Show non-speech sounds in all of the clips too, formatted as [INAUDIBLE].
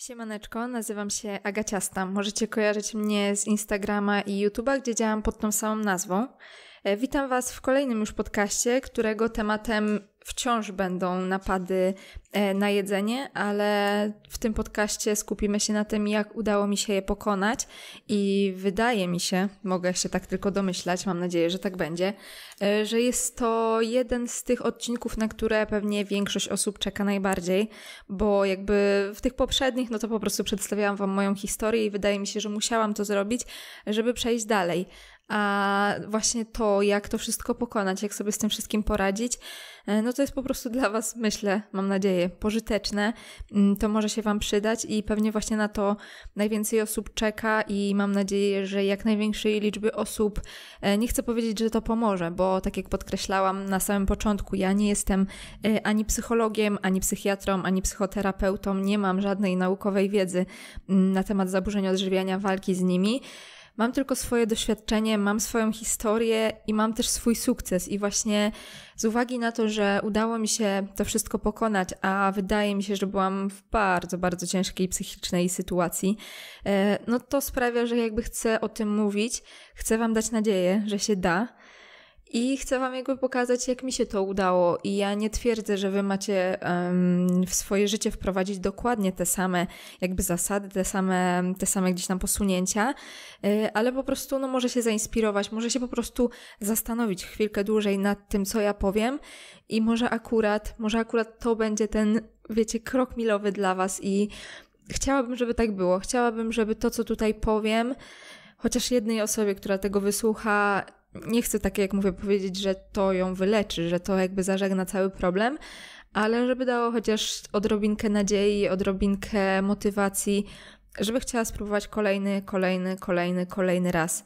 Siemaneczko, nazywam się Agaciasta. Możecie kojarzyć mnie z Instagrama i YouTube'a, gdzie działam pod tą samą nazwą. E, witam Was w kolejnym już podcaście, którego tematem wciąż będą napady e, na jedzenie, ale w tym podcaście skupimy się na tym, jak udało mi się je pokonać i wydaje mi się, mogę się tak tylko domyślać, mam nadzieję, że tak będzie, e, że jest to jeden z tych odcinków, na które pewnie większość osób czeka najbardziej, bo jakby w tych poprzednich, no to po prostu przedstawiałam Wam moją historię i wydaje mi się, że musiałam to zrobić, żeby przejść dalej. A właśnie to, jak to wszystko pokonać, jak sobie z tym wszystkim poradzić, E, no to jest po prostu dla Was, myślę, mam nadzieję, pożyteczne. Mm, to może się Wam przydać i pewnie właśnie na to najwięcej osób czeka i mam nadzieję, że jak największej liczby osób, e, nie chcę powiedzieć, że to pomoże, bo tak jak podkreślałam na samym początku, ja nie jestem e, ani psychologiem, ani psychiatrą, ani psychoterapeutą, nie mam żadnej naukowej wiedzy mm, na temat zaburzeń odżywiania, walki z nimi. Mam tylko swoje doświadczenie, mam swoją historię i mam też swój sukces. I właśnie z uwagi na to, że udało mi się to wszystko pokonać, a wydaje mi się, że byłam w bardzo, bardzo ciężkiej psychicznej sytuacji, e, no to sprawia, że jakby chcę o tym mówić, chcę Wam dać nadzieję, że się da i chcę Wam jakby pokazać, jak mi się to udało. I ja nie twierdzę, że Wy macie um, w swoje życie wprowadzić dokładnie te same jakby zasady, te same, te same gdzieś tam posunięcia, e, ale po prostu no, może się zainspirować, może się po prostu zastanowić chwilkę dłużej nad tym, co ja powiem i może akurat, może akurat to będzie ten, wiecie, krok milowy dla Was i chciałabym, żeby tak było. Chciałabym, żeby to, co tutaj powiem, chociaż jednej osobie, która tego wysłucha, nie chcę takie, jak mówię, powiedzieć, że to ją wyleczy, że to jakby zażegna cały problem, ale żeby dało chociaż odrobinkę nadziei, odrobinkę motywacji, żeby chciała spróbować kolejny, kolejny, kolejny, kolejny raz.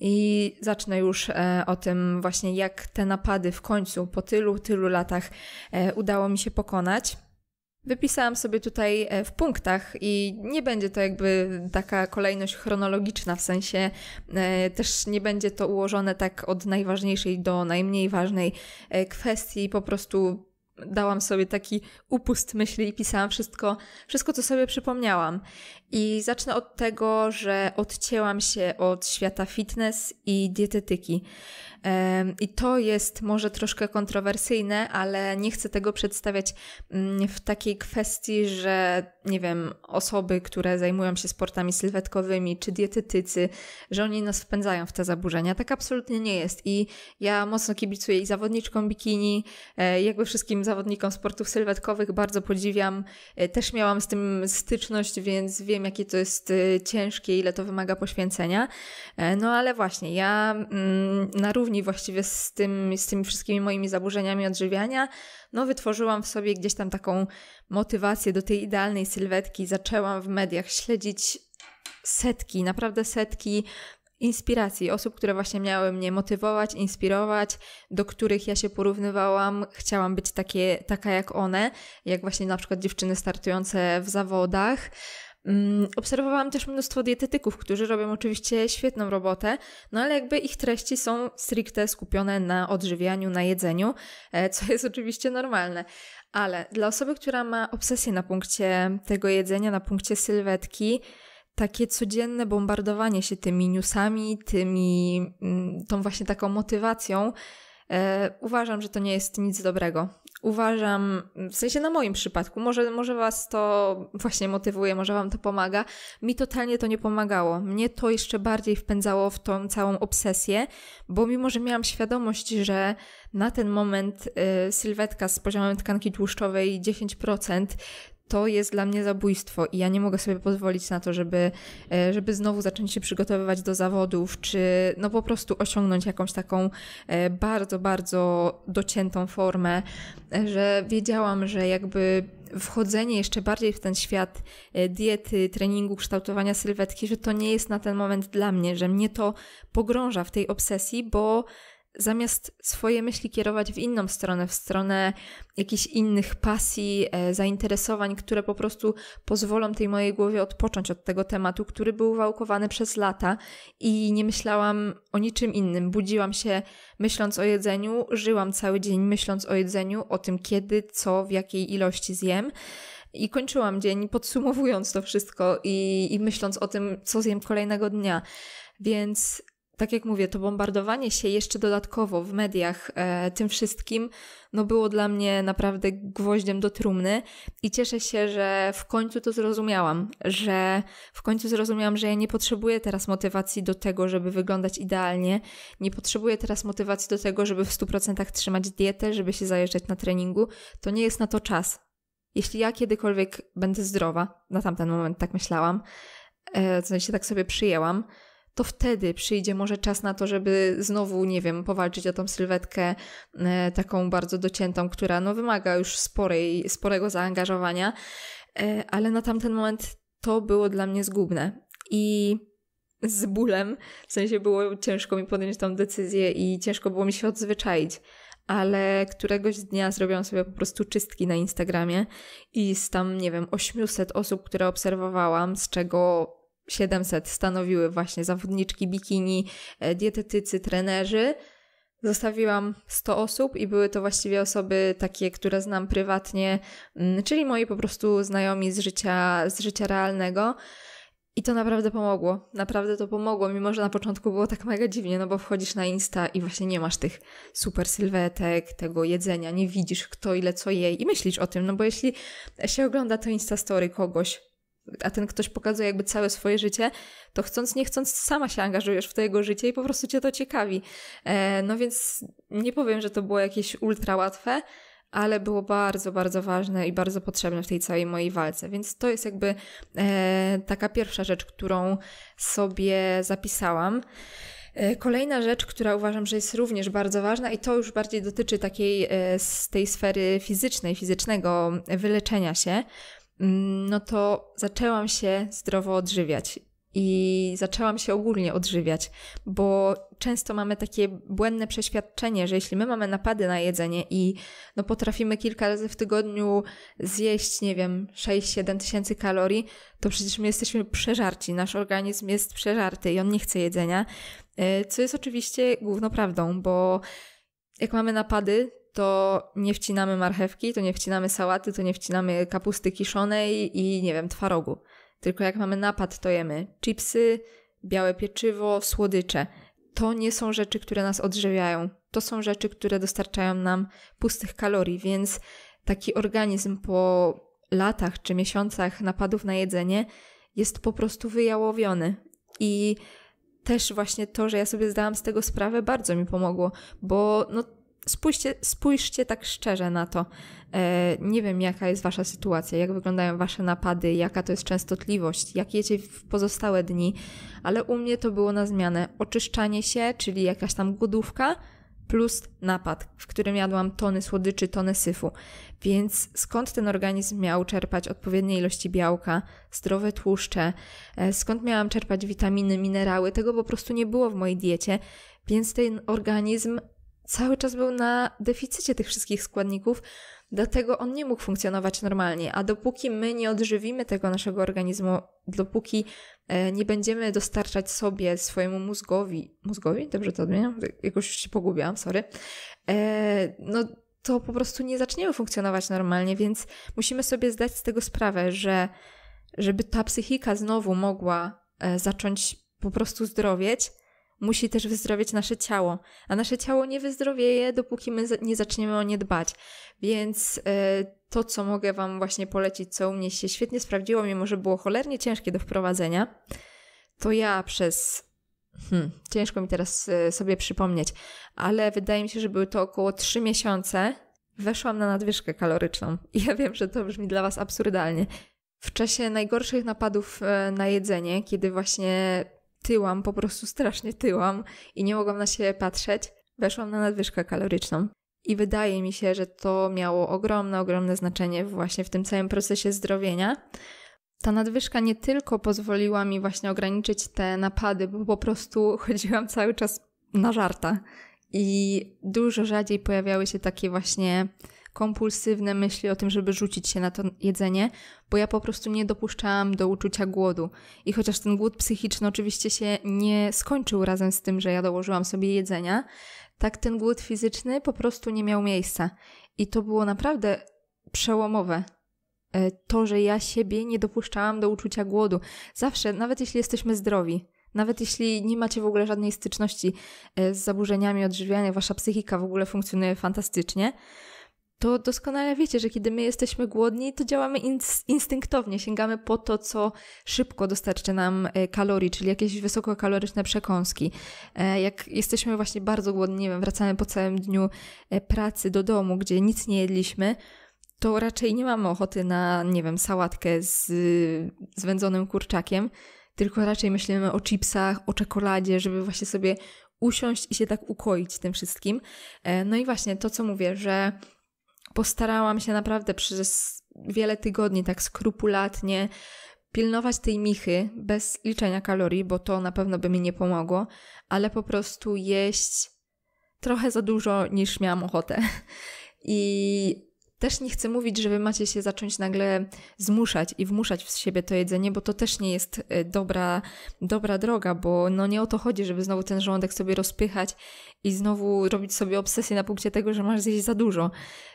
I zacznę już e, o tym właśnie, jak te napady w końcu po tylu, tylu latach e, udało mi się pokonać. Wypisałam sobie tutaj e, w punktach i nie będzie to jakby taka kolejność chronologiczna, w sensie e, też nie będzie to ułożone tak od najważniejszej do najmniej ważnej e, kwestii, po prostu dałam sobie taki upust myśli i pisałam wszystko, wszystko, co sobie przypomniałam. I zacznę od tego, że odcięłam się od świata fitness i dietetyki. I to jest może troszkę kontrowersyjne, ale nie chcę tego przedstawiać mm, w takiej kwestii, że nie wiem, osoby, które zajmują się sportami sylwetkowymi czy dietetycy, że oni nas wpędzają w te zaburzenia. Tak absolutnie nie jest. I ja mocno kibicuję i zawodniczkom bikini, e, jakby wszystkim zawodnikom sportów sylwetkowych bardzo podziwiam. E, też miałam z tym styczność, więc wiem, jakie to jest e, ciężkie, ile to wymaga poświęcenia. E, no ale właśnie, ja mm, na równi właściwie z, tym, z tymi wszystkimi moimi zaburzeniami odżywiania, no wytworzyłam w sobie gdzieś tam taką motywację do tej idealnej sylwetki. Zaczęłam w mediach śledzić setki, naprawdę setki inspiracji, osób, które właśnie miały mnie motywować, inspirować, do których ja się porównywałam, chciałam być takie, taka jak one, jak właśnie na przykład dziewczyny startujące w zawodach. Mm, obserwowałam też mnóstwo dietetyków, którzy robią oczywiście świetną robotę, no ale jakby ich treści są stricte skupione na odżywianiu, na jedzeniu, e, co jest oczywiście normalne. Ale dla osoby, która ma obsesję na punkcie tego jedzenia, na punkcie sylwetki, takie codzienne bombardowanie się tymi newsami, tymi, mm, tą właśnie taką motywacją, e, uważam, że to nie jest nic dobrego. Uważam, w sensie na moim przypadku, może, może Was to właśnie motywuje, może Wam to pomaga. Mi totalnie to nie pomagało. Mnie to jeszcze bardziej wpędzało w tą całą obsesję, bo mimo, że miałam świadomość, że na ten moment y, sylwetka z poziomem tkanki tłuszczowej 10% to jest dla mnie zabójstwo i ja nie mogę sobie pozwolić na to, żeby, e, żeby znowu zacząć się przygotowywać do zawodów, czy no po prostu osiągnąć jakąś taką e, bardzo, bardzo dociętą formę, e, że wiedziałam, że jakby wchodzenie jeszcze bardziej w ten świat diety, treningu, kształtowania sylwetki, że to nie jest na ten moment dla mnie, że mnie to pogrąża w tej obsesji, bo zamiast swoje myśli kierować w inną stronę, w stronę jakichś innych pasji, e, zainteresowań, które po prostu pozwolą tej mojej głowie odpocząć od tego tematu, który był wałkowany przez lata i nie myślałam o niczym innym. Budziłam się myśląc o jedzeniu, żyłam cały dzień myśląc o jedzeniu, o tym kiedy, co, w jakiej ilości zjem. I kończyłam dzień podsumowując to wszystko i, i myśląc o tym, co zjem kolejnego dnia. Więc tak jak mówię, to bombardowanie się jeszcze dodatkowo w mediach e, tym wszystkim, no było dla mnie naprawdę gwoździem do trumny i cieszę się, że w końcu to zrozumiałam, że w końcu zrozumiałam, że ja nie potrzebuję teraz motywacji do tego, żeby wyglądać idealnie, nie potrzebuję teraz motywacji do tego, żeby w 100% trzymać dietę, żeby się zajeżdżać na treningu, to nie jest na to czas. Jeśli ja kiedykolwiek będę zdrowa, na tamten moment tak myślałam, e, w sensie tak sobie przyjęłam, to wtedy przyjdzie może czas na to, żeby znowu, nie wiem, powalczyć o tą sylwetkę e, taką bardzo dociętą, która no, wymaga już sporej, sporego zaangażowania, e, ale na tamten moment to było dla mnie zgubne. I z bólem, w sensie było ciężko mi podjąć tą decyzję i ciężko było mi się odzwyczaić ale któregoś dnia zrobiłam sobie po prostu czystki na Instagramie i z tam, nie wiem, 800 osób, które obserwowałam, z czego 700 stanowiły właśnie zawodniczki bikini, e, dietetycy, trenerzy. Zostawiłam 100 osób i były to właściwie osoby takie, które znam prywatnie, mm, czyli moi po prostu znajomi z życia, z życia realnego. I to naprawdę pomogło. Naprawdę to pomogło, mimo że na początku było tak mega dziwnie, no bo wchodzisz na Insta i właśnie nie masz tych super sylwetek, tego jedzenia, nie widzisz kto ile co jej i myślisz o tym, no bo jeśli się ogląda to Insta story kogoś, a ten ktoś pokazuje jakby całe swoje życie, to chcąc, nie chcąc, sama się angażujesz w to jego życie i po prostu cię to ciekawi. E, no więc nie powiem, że to było jakieś ultra łatwe, ale było bardzo, bardzo ważne i bardzo potrzebne w tej całej mojej walce. Więc to jest jakby e, taka pierwsza rzecz, którą sobie zapisałam. E, kolejna rzecz, która uważam, że jest również bardzo ważna, i to już bardziej dotyczy takiej z tej sfery fizycznej, fizycznego wyleczenia się, Mm, no to zaczęłam się zdrowo odżywiać i zaczęłam się ogólnie odżywiać, bo często mamy takie błędne przeświadczenie, że jeśli my mamy napady na jedzenie i no potrafimy kilka razy w tygodniu zjeść, nie wiem, 6-7 tysięcy kalorii, to przecież my jesteśmy przeżarci, nasz organizm jest przeżarty i on nie chce jedzenia, y, co jest oczywiście główną prawdą, bo jak mamy napady, to nie wcinamy marchewki, to nie wcinamy sałaty, to nie wcinamy kapusty kiszonej i nie wiem, twarogu. Tylko jak mamy napad, to jemy chipsy, białe pieczywo, słodycze. To nie są rzeczy, które nas odżywiają. To są rzeczy, które dostarczają nam pustych kalorii, więc taki organizm po latach czy miesiącach napadów na jedzenie jest po prostu wyjałowiony. I też właśnie to, że ja sobie zdałam z tego sprawę, bardzo mi pomogło, bo no, spójrzcie, spójrzcie tak szczerze na to. E, nie wiem, jaka jest Wasza sytuacja, jak wyglądają Wasze napady, jaka to jest częstotliwość, jak jecie w pozostałe dni, ale u mnie to było na zmianę oczyszczanie się, czyli jakaś tam głodówka, plus napad, w którym jadłam tony słodyczy, tony syfu. Więc skąd ten organizm miał czerpać odpowiedniej ilości białka, zdrowe tłuszcze, e, skąd miałam czerpać witaminy, minerały, tego po prostu nie było w mojej diecie, więc ten organizm cały czas był na deficycie tych wszystkich składników, dlatego on nie mógł funkcjonować normalnie. A dopóki my nie odżywimy tego naszego organizmu, dopóki e, nie będziemy dostarczać sobie, swojemu mózgowi, mózgowi, dobrze to odmieniam, jakoś się pogubiłam, sorry, e, no to po prostu nie zaczniemy funkcjonować normalnie, więc musimy sobie zdać z tego sprawę, że żeby ta psychika znowu mogła e, zacząć po prostu zdrowieć, musi też wyzdrowieć nasze ciało, a nasze ciało nie wyzdrowieje, dopóki my nie zaczniemy o nie dbać. Więc e, to, co mogę Wam właśnie polecić, co u mnie się świetnie sprawdziło, mimo że było cholernie ciężkie do wprowadzenia, to ja przez. Hmm, ciężko mi teraz e, sobie przypomnieć, ale wydaje mi się, że były to około 3 miesiące. Weszłam na nadwyżkę kaloryczną. I ja wiem, że to brzmi dla Was absurdalnie. W czasie najgorszych napadów e, na jedzenie, kiedy właśnie tyłam, po prostu strasznie tyłam i nie mogłam na siebie patrzeć, weszłam na nadwyżkę kaloryczną. I wydaje mi się, że to miało ogromne, ogromne znaczenie właśnie w tym całym procesie zdrowienia. Ta nadwyżka nie tylko pozwoliła mi właśnie ograniczyć te napady, bo po prostu [LAUGHS] chodziłam cały czas na żarta i dużo rzadziej pojawiały się takie właśnie kompulsywne myśli o tym, żeby rzucić się na to jedzenie, bo ja po prostu nie dopuszczałam do uczucia głodu. I chociaż ten głód psychiczny oczywiście się nie skończył razem z tym, że ja dołożyłam sobie jedzenia, tak ten głód fizyczny po prostu nie miał miejsca. I to było naprawdę przełomowe. E, to, że ja siebie nie dopuszczałam do uczucia głodu. Zawsze, nawet jeśli jesteśmy zdrowi, nawet jeśli nie macie w ogóle żadnej styczności e, z zaburzeniami odżywiania, wasza psychika w ogóle funkcjonuje fantastycznie, to doskonale wiecie, że kiedy my jesteśmy głodni, to działamy instynktownie, sięgamy po to, co szybko dostarczy nam e, kalorii, czyli jakieś wysokokaloryczne przekąski. E, jak jesteśmy właśnie bardzo głodni, nie wiem, wracamy po całym dniu e, pracy do domu, gdzie nic nie jedliśmy, to raczej nie mamy ochoty na, nie wiem, sałatkę z zwędzonym kurczakiem, tylko raczej myślimy o chipsach, o czekoladzie, żeby właśnie sobie usiąść i się tak ukoić tym wszystkim. No i właśnie to, co mówię, że postarałam się naprawdę przez wiele tygodni tak skrupulatnie pilnować tej michy bez liczenia kalorii, bo to na pewno by mi nie pomogło, ale po prostu jeść trochę za dużo niż miałam ochotę. I też nie chcę mówić, że wy macie się zacząć nagle zmuszać i wmuszać w siebie to jedzenie, bo to też nie jest e, dobra, dobra droga, bo no nie o to chodzi, żeby znowu ten żołądek sobie rozpychać i znowu robić sobie obsesję na punkcie tego, że masz zjeść za dużo.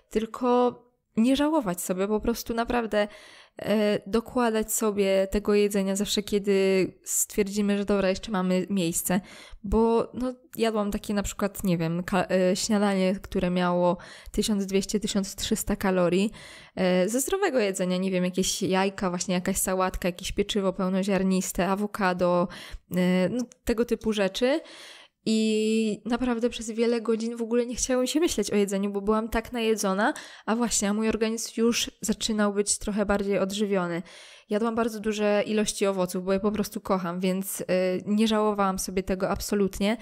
Tylko nie żałować sobie, po prostu naprawdę e, dokładać sobie tego jedzenia zawsze, kiedy stwierdzimy, że dobra, jeszcze mamy miejsce. Bo no, jadłam takie na przykład, nie wiem, e, śniadanie, które miało 1200-1300 kalorii e, ze zdrowego jedzenia, nie wiem, jakieś jajka, właśnie jakaś sałatka, jakieś pieczywo pełnoziarniste, awokado, e, no, tego typu rzeczy. I naprawdę przez wiele godzin w ogóle nie chciało mi się myśleć o jedzeniu, bo byłam tak najedzona, a właśnie, a mój organizm już zaczynał być trochę bardziej odżywiony. Jadłam bardzo duże ilości owoców, bo je po prostu kocham, więc yy, nie żałowałam sobie tego absolutnie.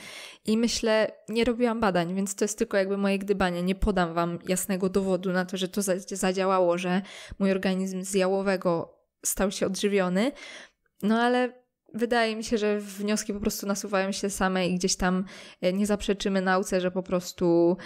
I myślę, nie robiłam badań, więc to jest tylko jakby moje gdybanie. Nie podam wam jasnego dowodu na to, że to zadziałało, że mój organizm z jałowego stał się odżywiony. No ale wydaje mi się, że wnioski po prostu nasuwają się same i gdzieś tam e, nie zaprzeczymy nauce, że po prostu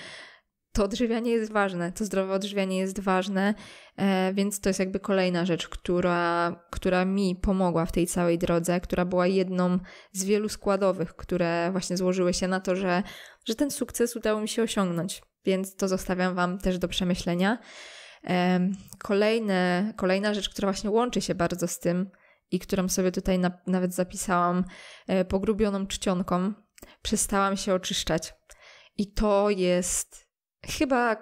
to odżywianie jest ważne, to zdrowe odżywianie jest ważne, e, więc to jest jakby kolejna rzecz, która, która mi pomogła w tej całej drodze, która była jedną z wielu składowych, które właśnie złożyły się na to, że, że ten sukces udało mi się osiągnąć, więc to zostawiam Wam też do przemyślenia. Kolejne, kolejna rzecz, która właśnie łączy się bardzo z tym, i którą sobie tutaj na, nawet zapisałam e, pogrubioną czcionką, przestałam się oczyszczać. I to jest chyba,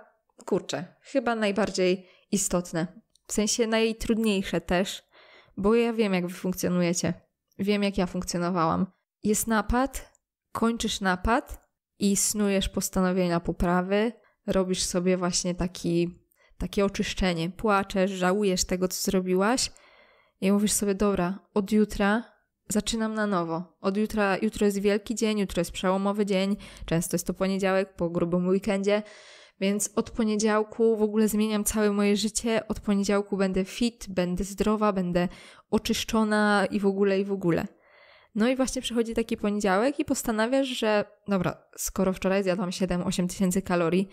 kurczę, chyba najbardziej istotne. W sensie najtrudniejsze też, bo ja wiem, jak wy funkcjonujecie. Wiem, jak ja funkcjonowałam. Jest napad, kończysz napad i snujesz postanowienia poprawy, robisz sobie właśnie taki, takie oczyszczenie. Płaczesz, żałujesz tego, co zrobiłaś, i mówisz sobie, dobra, od jutra zaczynam na nowo. Od jutra, jutro jest wielki dzień, jutro jest przełomowy dzień, często jest to poniedziałek po grubym weekendzie, więc od poniedziałku w ogóle zmieniam całe moje życie. Od poniedziałku będę fit, będę zdrowa, będę oczyszczona i w ogóle, i w ogóle. No i właśnie przychodzi taki poniedziałek i postanawiasz, że dobra, skoro wczoraj zjadłam 7-8 tysięcy kalorii,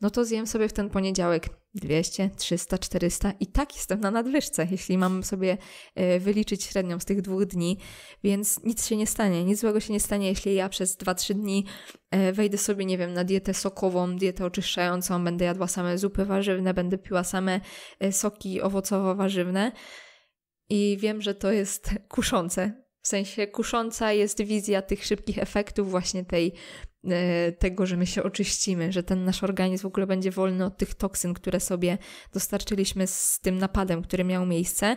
no to zjem sobie w ten poniedziałek 200, 300, 400 i tak jestem na nadwyżce, jeśli mam sobie e, wyliczyć średnią z tych dwóch dni, więc nic się nie stanie, nic złego się nie stanie, jeśli ja przez 2-3 dni e, wejdę sobie, nie wiem, na dietę sokową, dietę oczyszczającą, będę jadła same zupy warzywne, będę piła same e, soki owocowo-warzywne i wiem, że to jest kuszące, w sensie kusząca jest wizja tych szybkich efektów, właśnie tej, e, tego, że my się oczyścimy, że ten nasz organizm w ogóle będzie wolny od tych toksyn, które sobie dostarczyliśmy z tym napadem, który miał miejsce.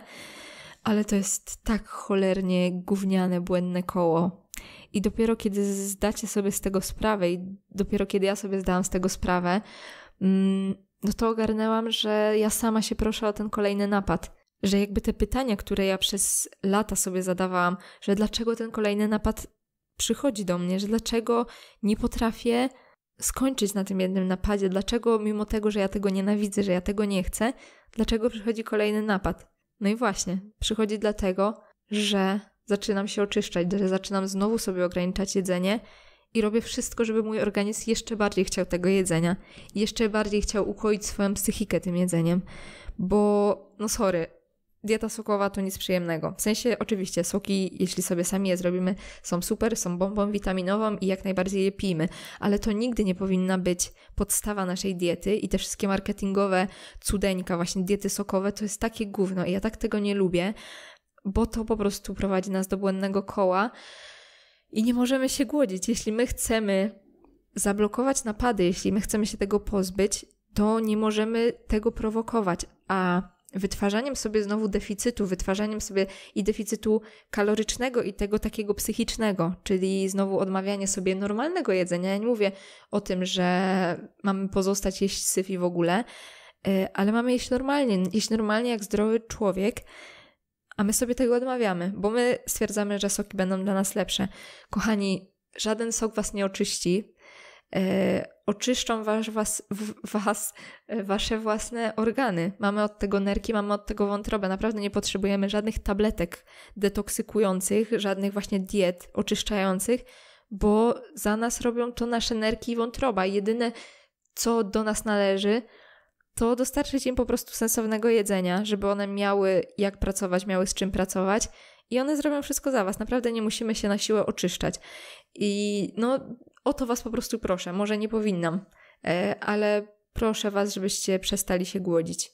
Ale to jest tak cholernie gówniane, błędne koło. I dopiero kiedy zdacie sobie z tego sprawę, i dopiero kiedy ja sobie zdałam z tego sprawę, mm, no to ogarnęłam, że ja sama się proszę o ten kolejny napad że jakby te pytania, które ja przez lata sobie zadawałam, że dlaczego ten kolejny napad przychodzi do mnie, że dlaczego nie potrafię skończyć na tym jednym napadzie, dlaczego mimo tego, że ja tego nienawidzę, że ja tego nie chcę, dlaczego przychodzi kolejny napad. No i właśnie, przychodzi dlatego, że zaczynam się oczyszczać, że zaczynam znowu sobie ograniczać jedzenie i robię wszystko, żeby mój organizm jeszcze bardziej chciał tego jedzenia, jeszcze bardziej chciał ukoić swoją psychikę tym jedzeniem, bo no sorry, dieta sokowa to nic przyjemnego. W sensie oczywiście soki, jeśli sobie sami je zrobimy, są super, są bombą witaminową i jak najbardziej je pijmy, ale to nigdy nie powinna być podstawa naszej diety i te wszystkie marketingowe cudeńka, właśnie diety sokowe, to jest takie gówno i ja tak tego nie lubię, bo to po prostu prowadzi nas do błędnego koła i nie możemy się głodzić. Jeśli my chcemy zablokować napady, jeśli my chcemy się tego pozbyć, to nie możemy tego prowokować, a wytwarzaniem sobie znowu deficytu, wytwarzaniem sobie i deficytu kalorycznego i tego takiego psychicznego, czyli znowu odmawianie sobie normalnego jedzenia. Ja nie mówię o tym, że mamy pozostać jeść syf i w ogóle, y, ale mamy jeść normalnie, jeść normalnie jak zdrowy człowiek, a my sobie tego odmawiamy, bo my stwierdzamy, że soki będą dla nas lepsze. Kochani, żaden sok was nie oczyści, E, oczyszczą was, was, was, e, wasze własne organy. Mamy od tego nerki, mamy od tego wątrobę. Naprawdę nie potrzebujemy żadnych tabletek detoksykujących, żadnych właśnie diet oczyszczających, bo za nas robią to nasze nerki i wątroba. Jedyne, co do nas należy, to dostarczyć im po prostu sensownego jedzenia, żeby one miały jak pracować, miały z czym pracować i one zrobią wszystko za was. Naprawdę nie musimy się na siłę oczyszczać. I no, o to Was po prostu proszę. Może nie powinnam, e, ale proszę Was, żebyście przestali się głodzić,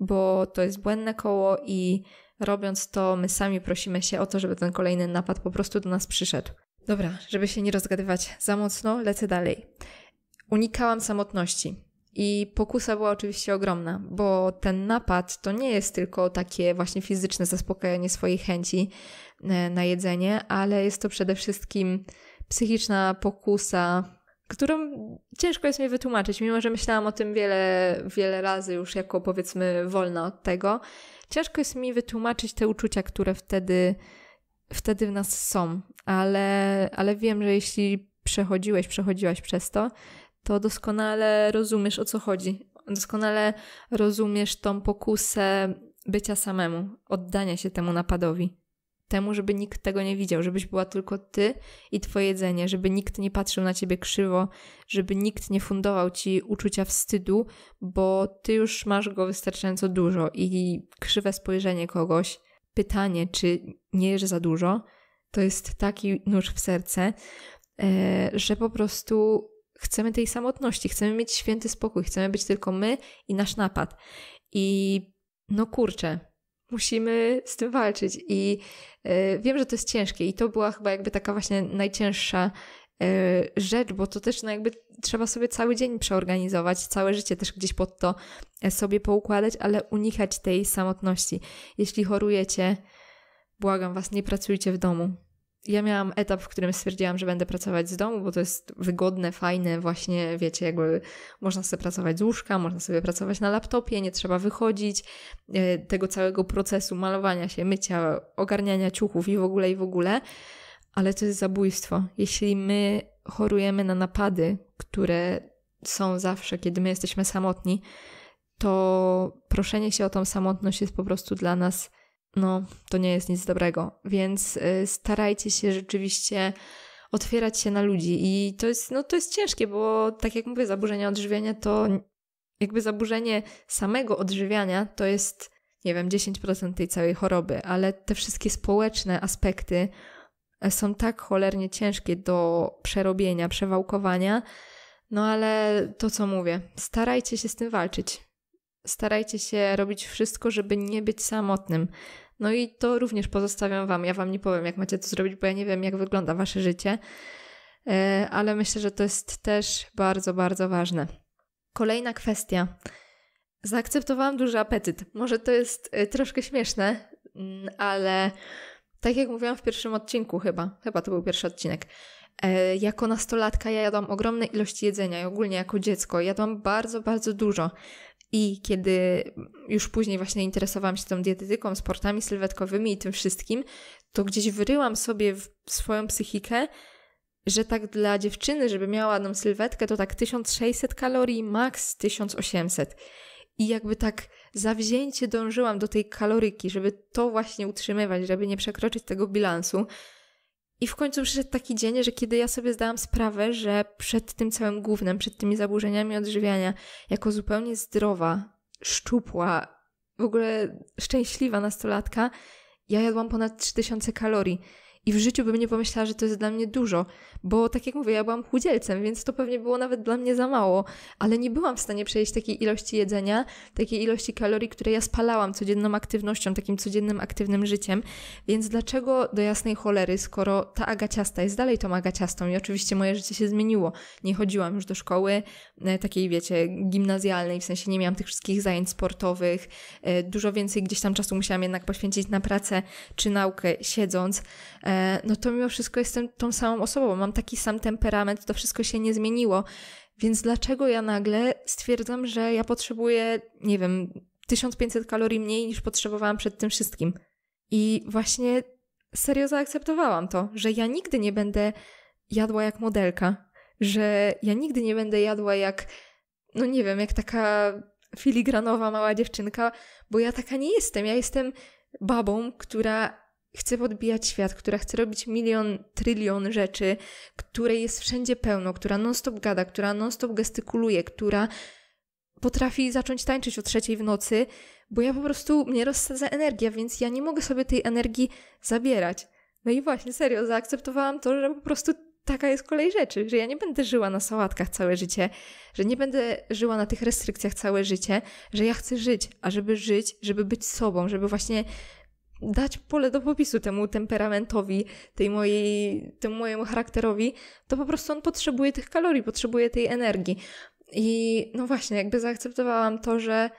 bo to jest błędne koło i robiąc to, my sami prosimy się o to, żeby ten kolejny napad po prostu do nas przyszedł. Dobra, żeby się nie rozgadywać za mocno, lecę dalej. Unikałam samotności. I pokusa była oczywiście ogromna, bo ten napad to nie jest tylko takie właśnie fizyczne zaspokajanie swojej chęci e, na jedzenie, ale jest to przede wszystkim psychiczna pokusa, którą ciężko jest mi wytłumaczyć, mimo że myślałam o tym wiele, wiele razy już jako powiedzmy wolna od tego. Ciężko jest mi wytłumaczyć te uczucia, które wtedy, wtedy w nas są, ale, ale wiem, że jeśli przechodziłeś, przechodziłaś przez to, to doskonale rozumiesz o co chodzi. Doskonale rozumiesz tą pokusę bycia samemu, oddania się temu napadowi temu, żeby nikt tego nie widział, żebyś była tylko ty i twoje jedzenie, żeby nikt nie patrzył na ciebie krzywo, żeby nikt nie fundował ci uczucia wstydu, bo ty już masz go wystarczająco dużo i krzywe spojrzenie kogoś, pytanie, czy nie jesz za dużo, to jest taki nóż w serce, e, że po prostu chcemy tej samotności, chcemy mieć święty spokój, chcemy być tylko my i nasz napad. I no kurczę, musimy z tym walczyć. I y, wiem, że to jest ciężkie, i to była chyba jakby taka właśnie najcięższa y, rzecz, bo to też no jakby trzeba sobie cały dzień przeorganizować, całe życie też gdzieś pod to e, sobie poukładać, ale unikać tej samotności. Jeśli chorujecie, błagam was, nie pracujcie w domu ja miałam etap, w którym stwierdziłam, że będę pracować z domu, bo to jest wygodne, fajne, właśnie, wiecie, jakby można sobie pracować z łóżka, można sobie pracować na laptopie, nie trzeba wychodzić, e, tego całego procesu malowania się, mycia, ogarniania ciuchów i w ogóle, i w ogóle. Ale to jest zabójstwo. Jeśli my chorujemy na napady, które są zawsze, kiedy my jesteśmy samotni, to proszenie się o tą samotność jest po prostu dla nas no to nie jest nic dobrego. Więc y, starajcie się rzeczywiście otwierać się na ludzi i to jest, no to jest ciężkie, bo tak jak mówię, zaburzenie odżywiania to jakby zaburzenie samego odżywiania to jest, nie wiem, 10% tej całej choroby, ale te wszystkie społeczne aspekty e, są tak cholernie ciężkie do przerobienia, przewałkowania, no ale to co mówię, starajcie się z tym walczyć. Starajcie się robić wszystko, żeby nie być samotnym. No i to również pozostawiam Wam. Ja Wam nie powiem, jak macie to zrobić, bo ja nie wiem, jak wygląda Wasze życie, e, ale myślę, że to jest też bardzo, bardzo ważne. Kolejna kwestia. Zaakceptowałam duży apetyt. Może to jest e, troszkę śmieszne, mm, ale tak jak mówiłam w pierwszym odcinku, chyba, chyba to był pierwszy odcinek. E, jako nastolatka ja jadłam ogromne ilości jedzenia i ogólnie jako dziecko jadłam bardzo, bardzo dużo. I kiedy już później właśnie interesowałam się tą dietetyką, sportami sylwetkowymi i tym wszystkim, to gdzieś wyryłam sobie w swoją psychikę, że tak dla dziewczyny, żeby miała ładną sylwetkę, to tak 1600 kalorii, maks 1800. I jakby tak zawzięcie dążyłam do tej kaloryki, żeby to właśnie utrzymywać, żeby nie przekroczyć tego bilansu. I w końcu przyszedł taki dzień, że kiedy ja sobie zdałam sprawę, że przed tym całym głównym, przed tymi zaburzeniami odżywiania, jako zupełnie zdrowa, szczupła, w ogóle szczęśliwa nastolatka, ja jadłam ponad 3000 kalorii. I w życiu bym nie pomyślała, że to jest dla mnie dużo, bo tak jak mówię, ja byłam chudzielcem, więc to pewnie było nawet dla mnie za mało, ale nie byłam w stanie przejść takiej ilości jedzenia, takiej ilości kalorii, które ja spalałam codzienną aktywnością, takim codziennym aktywnym życiem. Więc dlaczego do jasnej cholery, skoro ta agaciasta jest dalej tą agaciastą i oczywiście moje życie się zmieniło. Nie chodziłam już do szkoły e, takiej, wiecie, gimnazjalnej, w sensie nie miałam tych wszystkich zajęć sportowych, e, dużo więcej gdzieś tam czasu musiałam jednak poświęcić na pracę czy naukę siedząc. E, no to mimo wszystko jestem tą samą osobą, mam taki sam temperament, to wszystko się nie zmieniło. Więc dlaczego ja nagle stwierdzam, że ja potrzebuję, nie wiem, 1500 kalorii mniej niż potrzebowałam przed tym wszystkim? I właśnie serio zaakceptowałam to, że ja nigdy nie będę jadła jak modelka, że ja nigdy nie będę jadła jak, no nie wiem, jak taka filigranowa mała dziewczynka, bo ja taka nie jestem. Ja jestem babą, która chce podbijać świat, która chce robić milion, trylion rzeczy, której jest wszędzie pełno, która non-stop gada, która non-stop gestykuluje, która potrafi zacząć tańczyć o trzeciej w nocy, bo ja po prostu mnie rozsadza energia, więc ja nie mogę sobie tej energii zabierać. No i właśnie, serio, zaakceptowałam to, że po prostu taka jest kolej rzeczy, że ja nie będę żyła na sałatkach całe życie, że nie będę żyła na tych restrykcjach całe życie, że ja chcę żyć, a żeby żyć, żeby być sobą, żeby właśnie dać pole do popisu temu temperamentowi, tej mojej, temu mojemu charakterowi, to po prostu on potrzebuje tych kalorii, potrzebuje tej energii. I no właśnie, jakby zaakceptowałam to, że,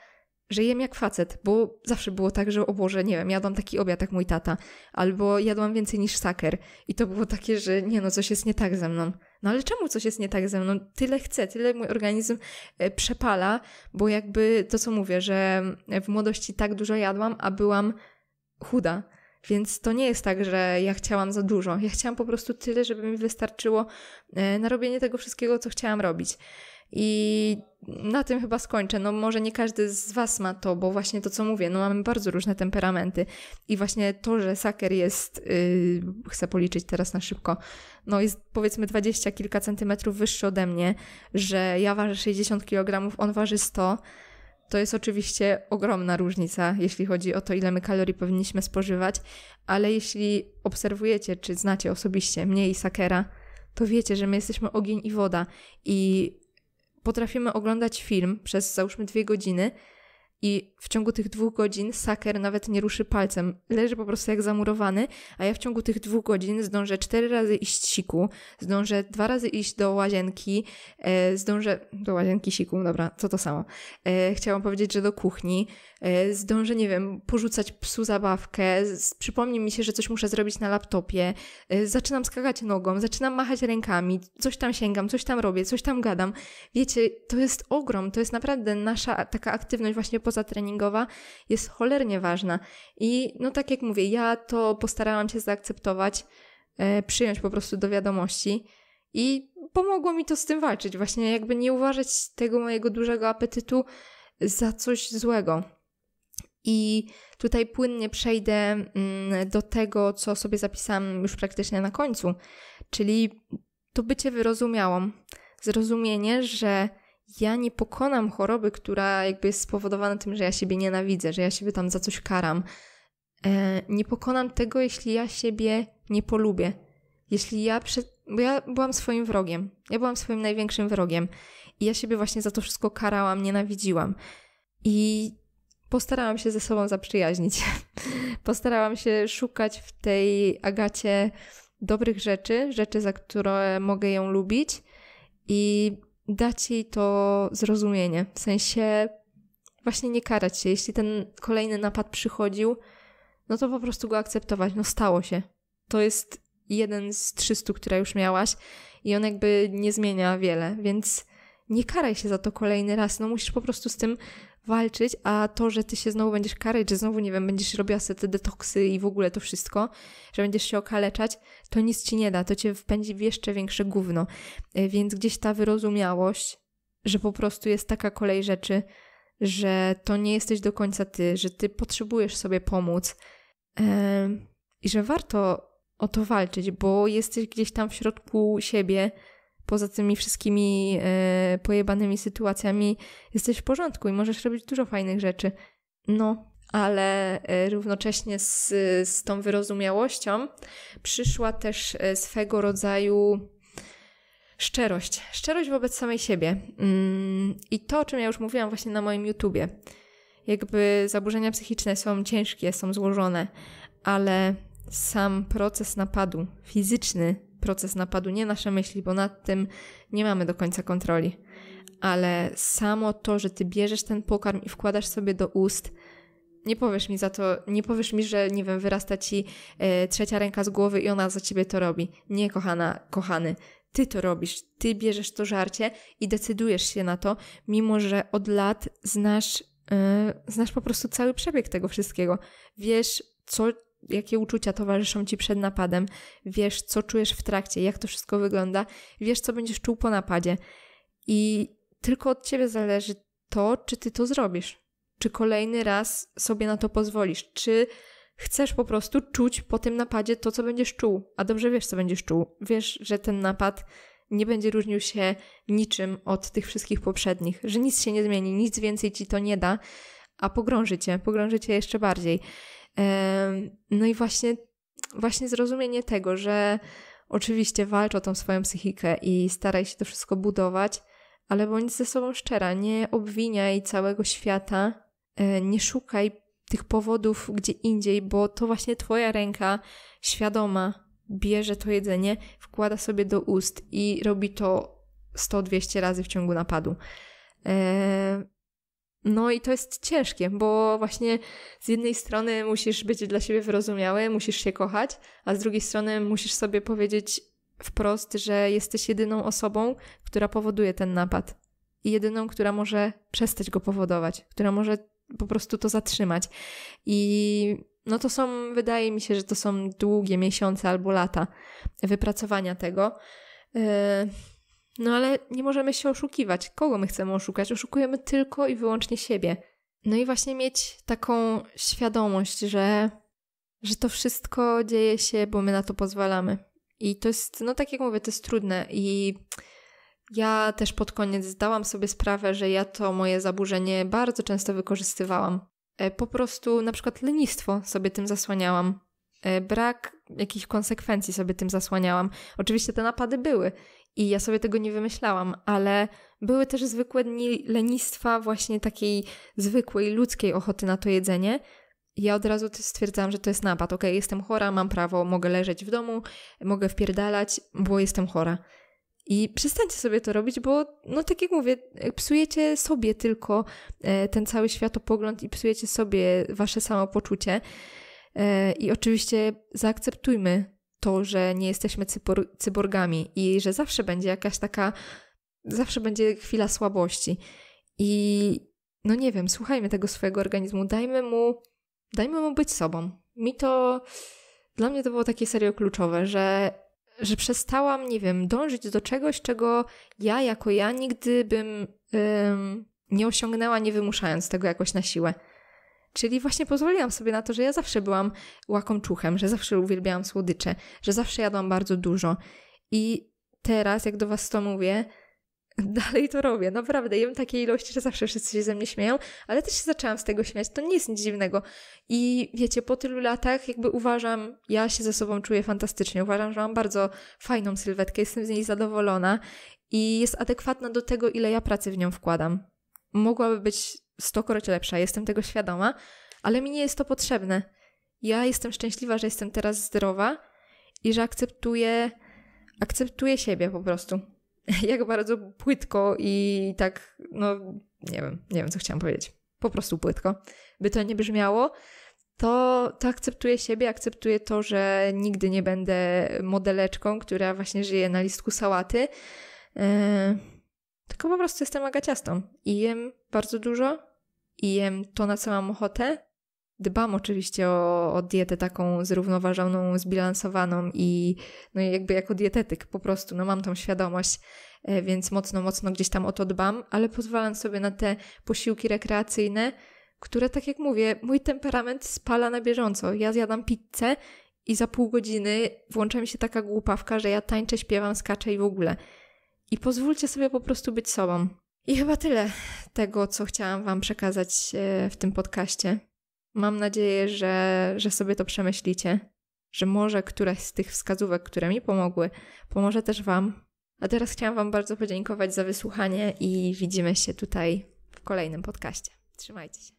że jem jak facet, bo zawsze było tak, że o Boże, nie wiem, jadłam taki obiad jak mój tata, albo jadłam więcej niż saker. I to było takie, że nie no, coś jest nie tak ze mną. No ale czemu coś jest nie tak ze mną? Tyle chcę, tyle mój organizm e, przepala, bo jakby to, co mówię, że w młodości tak dużo jadłam, a byłam chuda. Więc to nie jest tak, że ja chciałam za dużo. Ja chciałam po prostu tyle, żeby mi wystarczyło e, na robienie tego wszystkiego, co chciałam robić. I na tym chyba skończę. No może nie każdy z Was ma to, bo właśnie to, co mówię, no mamy bardzo różne temperamenty. I właśnie to, że saker jest, yy, chcę policzyć teraz na szybko, no jest powiedzmy dwadzieścia kilka centymetrów wyższy ode mnie, że ja ważę 60 kg, on waży 100 to jest oczywiście ogromna różnica, jeśli chodzi o to, ile my kalorii powinniśmy spożywać, ale jeśli obserwujecie, czy znacie osobiście mnie i Sakera, to wiecie, że my jesteśmy ogień i woda i potrafimy oglądać film przez załóżmy dwie godziny, i w ciągu tych dwóch godzin saker nawet nie ruszy palcem, leży po prostu jak zamurowany, a ja w ciągu tych dwóch godzin zdążę cztery razy iść siku, zdążę dwa razy iść do łazienki, e, zdążę do łazienki siku, dobra, co to samo. E, chciałam powiedzieć, że do kuchni, e, zdążę, nie wiem, porzucać psu zabawkę, z, przypomni mi się, że coś muszę zrobić na laptopie, e, zaczynam skakać nogą, zaczynam machać rękami, coś tam sięgam, coś tam robię, coś tam gadam. Wiecie, to jest ogrom, to jest naprawdę nasza taka aktywność właśnie pozatreningowa jest cholernie ważna. I no tak jak mówię, ja to postarałam się zaakceptować, e, przyjąć po prostu do wiadomości i pomogło mi to z tym walczyć. Właśnie jakby nie uważać tego mojego dużego apetytu za coś złego. I tutaj płynnie przejdę mm, do tego, co sobie zapisałam już praktycznie na końcu, czyli to bycie wyrozumiałą. Zrozumienie, że ja nie pokonam choroby, która jakby jest spowodowana tym, że ja siebie nienawidzę, że ja siebie tam za coś karam. E, nie pokonam tego, jeśli ja siebie nie polubię. Jeśli ja przed. Bo ja byłam swoim wrogiem. Ja byłam swoim największym wrogiem. I ja siebie właśnie za to wszystko karałam, nienawidziłam. I postarałam się ze sobą zaprzyjaźnić. [LAUGHS] postarałam się szukać w tej Agacie dobrych rzeczy, rzeczy, za które mogę ją lubić. I dać jej to zrozumienie. W sensie właśnie nie karać się. Jeśli ten kolejny napad przychodził, no to po prostu go akceptować. No stało się. To jest jeden z 300, które już miałaś i on jakby nie zmienia wiele, więc nie karaj się za to kolejny raz. No musisz po prostu z tym walczyć, a to, że ty się znowu będziesz karać, że znowu, nie wiem, będziesz robiła sobie te detoksy i w ogóle to wszystko, że będziesz się okaleczać, to nic ci nie da, to cię wpędzi w jeszcze większe gówno. E, więc gdzieś ta wyrozumiałość, że po prostu jest taka kolej rzeczy, że to nie jesteś do końca ty, że ty potrzebujesz sobie pomóc yy, i że warto o to walczyć, bo jesteś gdzieś tam w środku siebie, poza tymi wszystkimi e, pojebanymi sytuacjami jesteś w porządku i możesz robić dużo fajnych rzeczy. No, ale e, równocześnie z, z tą wyrozumiałością przyszła też e, swego rodzaju szczerość. Szczerość wobec samej siebie. Mm, I to, o czym ja już mówiłam właśnie na moim YouTubie. Jakby zaburzenia psychiczne są ciężkie, są złożone, ale sam proces napadu fizyczny proces napadu, nie nasze myśli, bo nad tym nie mamy do końca kontroli. Ale samo to, że ty bierzesz ten pokarm i wkładasz sobie do ust, nie powiesz mi za to, nie powiesz mi, że nie wiem, wyrasta ci e, trzecia ręka z głowy i ona za ciebie to robi. Nie, kochana, kochany, ty to robisz, ty bierzesz to żarcie i decydujesz się na to, mimo że od lat znasz, e, znasz po prostu cały przebieg tego wszystkiego. Wiesz, co jakie uczucia towarzyszą ci przed napadem, wiesz, co czujesz w trakcie, jak to wszystko wygląda, wiesz, co będziesz czuł po napadzie. I tylko od ciebie zależy to, czy ty to zrobisz, czy kolejny raz sobie na to pozwolisz, czy chcesz po prostu czuć po tym napadzie to, co będziesz czuł, a dobrze wiesz, co będziesz czuł. Wiesz, że ten napad nie będzie różnił się niczym od tych wszystkich poprzednich, że nic się nie zmieni, nic więcej ci to nie da, a pogrąży cię, pogrąży cię jeszcze bardziej. No i właśnie, właśnie zrozumienie tego, że oczywiście walcz o tą swoją psychikę i staraj się to wszystko budować, ale bądź ze sobą szczera, nie obwiniaj całego świata, e, nie szukaj tych powodów gdzie indziej, bo to właśnie Twoja ręka świadoma bierze to jedzenie, wkłada sobie do ust i robi to 100-200 razy w ciągu napadu. E, no i to jest ciężkie, bo właśnie z jednej strony musisz być dla siebie wyrozumiały, musisz się kochać, a z drugiej strony musisz sobie powiedzieć wprost, że jesteś jedyną osobą, która powoduje ten napad i jedyną, która może przestać go powodować, która może po prostu to zatrzymać. I no to są, wydaje mi się, że to są długie miesiące albo lata wypracowania tego. Yy no ale nie możemy się oszukiwać. Kogo my chcemy oszukać? Oszukujemy tylko i wyłącznie siebie. No i właśnie mieć taką świadomość, że, że to wszystko dzieje się, bo my na to pozwalamy. I to jest, no tak jak mówię, to jest trudne. I ja też pod koniec zdałam sobie sprawę, że ja to moje zaburzenie bardzo często wykorzystywałam. E, po prostu na przykład lenistwo sobie tym zasłaniałam. E, brak jakichś konsekwencji sobie tym zasłaniałam. Oczywiście te napady były, i ja sobie tego nie wymyślałam, ale były też zwykłe dni lenistwa, właśnie takiej zwykłej ludzkiej ochoty na to jedzenie. Ja od razu stwierdzałam, że to jest napad. Ok, jestem chora, mam prawo, mogę leżeć w domu, mogę wpierdalać, bo jestem chora. I przestańcie sobie to robić, bo, no tak jak mówię, e, psujecie sobie tylko e, ten cały światopogląd i psujecie sobie wasze samopoczucie. E, I oczywiście zaakceptujmy to, że nie jesteśmy cyborgami i że zawsze będzie jakaś taka, zawsze będzie chwila słabości. I no nie wiem, słuchajmy tego swojego organizmu, dajmy mu, dajmy mu być sobą. Mi to, dla mnie to było takie serio kluczowe, że, że przestałam, nie wiem, dążyć do czegoś, czego ja jako ja nigdy bym ym, nie osiągnęła, nie wymuszając tego jakoś na siłę. Czyli właśnie pozwoliłam sobie na to, że ja zawsze byłam łakomczuchem, że zawsze uwielbiałam słodycze, że zawsze jadłam bardzo dużo. I teraz, jak do Was to mówię, [LAUGHS] dalej to robię. Naprawdę, jem takiej ilości, że zawsze wszyscy się ze mnie śmieją, ale też się zaczęłam z tego śmiać. To nie jest nic dziwnego. I wiecie, po tylu latach jakby uważam, ja się ze sobą czuję fantastycznie. Uważam, że mam bardzo fajną sylwetkę, jestem z niej zadowolona i jest adekwatna do tego, ile ja pracy w nią wkładam. Mogłaby być stokroć lepsza, jestem tego świadoma, ale mi nie jest to potrzebne. Ja jestem szczęśliwa, że jestem teraz zdrowa i że akceptuję, akceptuję siebie po prostu. [LAUGHS] Jak bardzo płytko i tak, no nie wiem, nie wiem co chciałam powiedzieć. Po prostu płytko. By to nie brzmiało, to, to akceptuję siebie, akceptuję to, że nigdy nie będę modeleczką, która właśnie żyje na listku sałaty. Yy tylko po prostu jestem agaciastą i jem bardzo dużo i jem to, na co mam ochotę. Dbam oczywiście o, o dietę taką zrównoważoną, zbilansowaną i no jakby jako dietetyk po prostu, no mam tą świadomość, e, więc mocno, mocno gdzieś tam o to dbam, ale pozwalam sobie na te posiłki rekreacyjne, które tak jak mówię, mój temperament spala na bieżąco. Ja zjadam pizzę i za pół godziny włącza mi się taka głupawka, że ja tańczę, śpiewam, skaczę i w ogóle i pozwólcie sobie po prostu być sobą. I chyba tyle tego, co chciałam Wam przekazać e, w tym podcaście. Mam nadzieję, że, że sobie to przemyślicie, że może któraś z tych wskazówek, które mi pomogły, pomoże też Wam. A teraz chciałam Wam bardzo podziękować za wysłuchanie i widzimy się tutaj w kolejnym podcaście. Trzymajcie się.